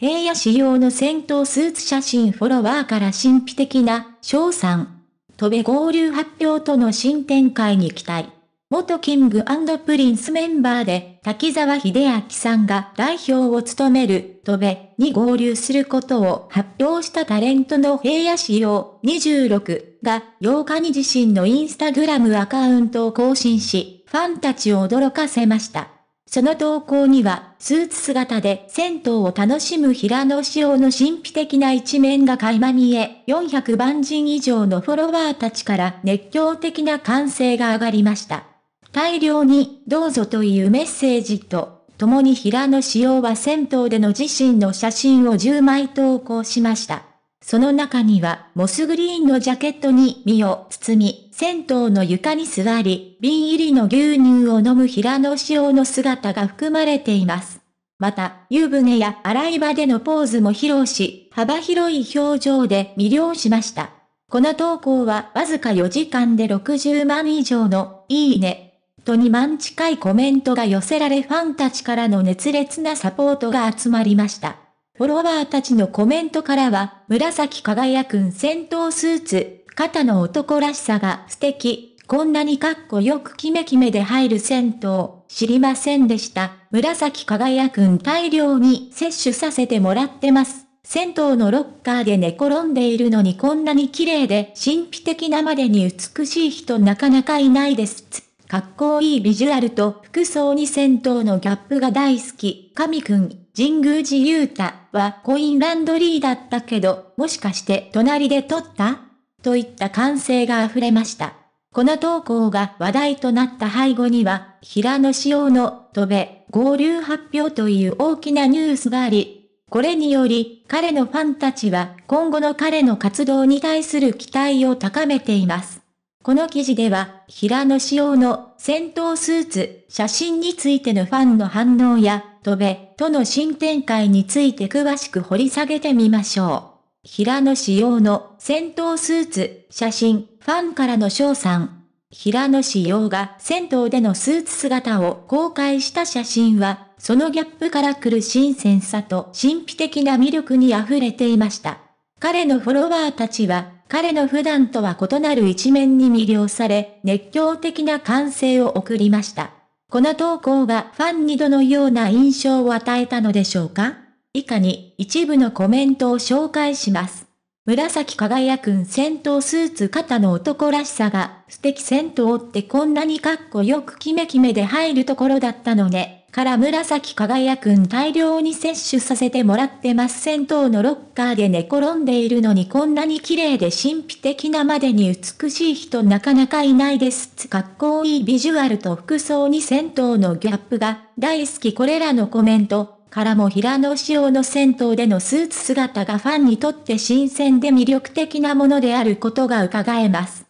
平野仕様の戦闘スーツ写真フォロワーから神秘的な、賞賛。戸部合流発表との新展開に期待。元キングプリンスメンバーで、滝沢秀明さんが代表を務める、戸部に合流することを発表したタレントの平野仕様26が、8日に自身のインスタグラムアカウントを更新し、ファンたちを驚かせました。その投稿には、スーツ姿で銭湯を楽しむ平野仕の神秘的な一面が垣間見え、400万人以上のフォロワーたちから熱狂的な歓声が上がりました。大量に、どうぞというメッセージと、共に平野仕は銭湯での自身の写真を10枚投稿しました。その中には、モスグリーンのジャケットに身を包み、銭湯の床に座り、瓶入りの牛乳を飲む平野紫耀の姿が含まれています。また、湯船や洗い場でのポーズも披露し、幅広い表情で魅了しました。この投稿はわずか4時間で60万以上の、いいね、と2万近いコメントが寄せられファンたちからの熱烈なサポートが集まりました。フォロワーたちのコメントからは、紫輝くん戦闘スーツ、肩の男らしさが素敵、こんなにかっこよくキメキメで入る戦闘、知りませんでした。紫輝くん大量に摂取させてもらってます。銭湯のロッカーで寝転んでいるのにこんなに綺麗で神秘的なまでに美しい人なかなかいないです。かっこいいビジュアルと服装に戦闘のギャップが大好き。神くん、神宮寺勇太はコインランドリーだったけど、もしかして隣で撮ったといった歓声が溢れました。この投稿が話題となった背後には、平野志耀の飛べ、合流発表という大きなニュースがあり、これにより彼のファンたちは今後の彼の活動に対する期待を高めています。この記事では、平野紫耀の戦闘スーツ、写真についてのファンの反応や、飛べ、との新展開について詳しく掘り下げてみましょう。平野紫耀の戦闘スーツ、写真、ファンからの賞賛。平野紫耀が戦闘でのスーツ姿を公開した写真は、そのギャップから来る新鮮さと神秘的な魅力に溢れていました。彼のフォロワーたちは、彼の普段とは異なる一面に魅了され、熱狂的な歓声を送りました。この投稿がファンにどのような印象を与えたのでしょうか以下に一部のコメントを紹介します。紫輝くん戦闘スーツ肩の男らしさが素敵戦闘ってこんなにかっこよくキメキメで入るところだったのね。から紫輝くん大量に摂取させてもらってます銭湯のロッカーで寝転んでいるのにこんなに綺麗で神秘的なまでに美しい人なかなかいないですかっこいいビジュアルと服装に銭湯のギャップが大好きこれらのコメントからも平野仕様の銭湯でのスーツ姿がファンにとって新鮮で魅力的なものであることが伺えます。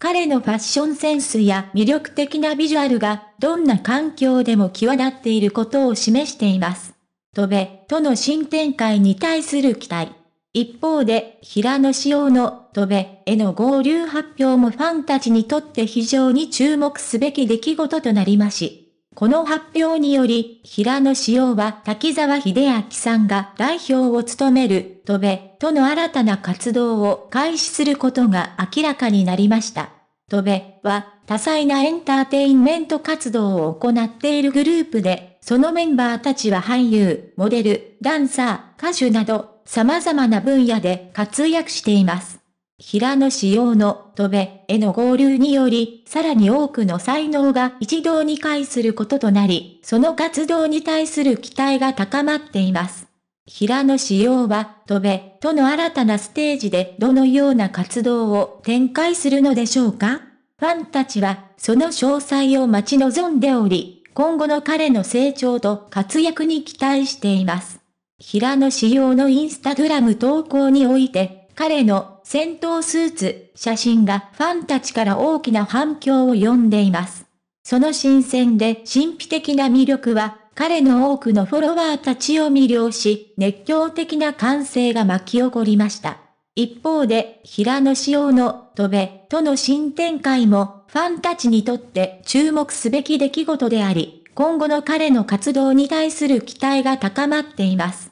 彼のファッションセンスや魅力的なビジュアルが、どんな環境でも際立っていることを示しています。戸部との新展開に対する期待。一方で、平野紫耀の戸部への合流発表もファンたちにとって非常に注目すべき出来事となりまし。この発表により、平野紫耀は滝沢秀明さんが代表を務める、戸部、との新たな活動を開始することが明らかになりました。戸部は、多彩なエンターテインメント活動を行っているグループで、そのメンバーたちは俳優、モデル、ダンサー、歌手など、様々な分野で活躍しています。平野仕様の戸部への合流により、さらに多くの才能が一堂に会することとなり、その活動に対する期待が高まっています。平野仕様は、戸べとの新たなステージでどのような活動を展開するのでしょうかファンたちは、その詳細を待ち望んでおり、今後の彼の成長と活躍に期待しています。平野仕様のインスタグラム投稿において、彼の戦闘スーツ、写真がファンたちから大きな反響を呼んでいます。その新鮮で神秘的な魅力は、彼の多くのフォロワーたちを魅了し、熱狂的な歓声が巻き起こりました。一方で、平野紫耀の戸部との新展開も、ファンたちにとって注目すべき出来事であり、今後の彼の活動に対する期待が高まっています。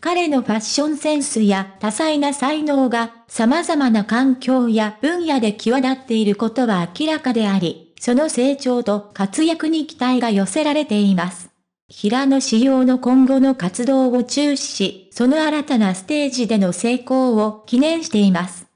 彼のファッションセンスや多彩な才能が様々な環境や分野で際立っていることは明らかであり、その成長と活躍に期待が寄せられています。平野仕様の今後の活動を注視し、その新たなステージでの成功を記念しています。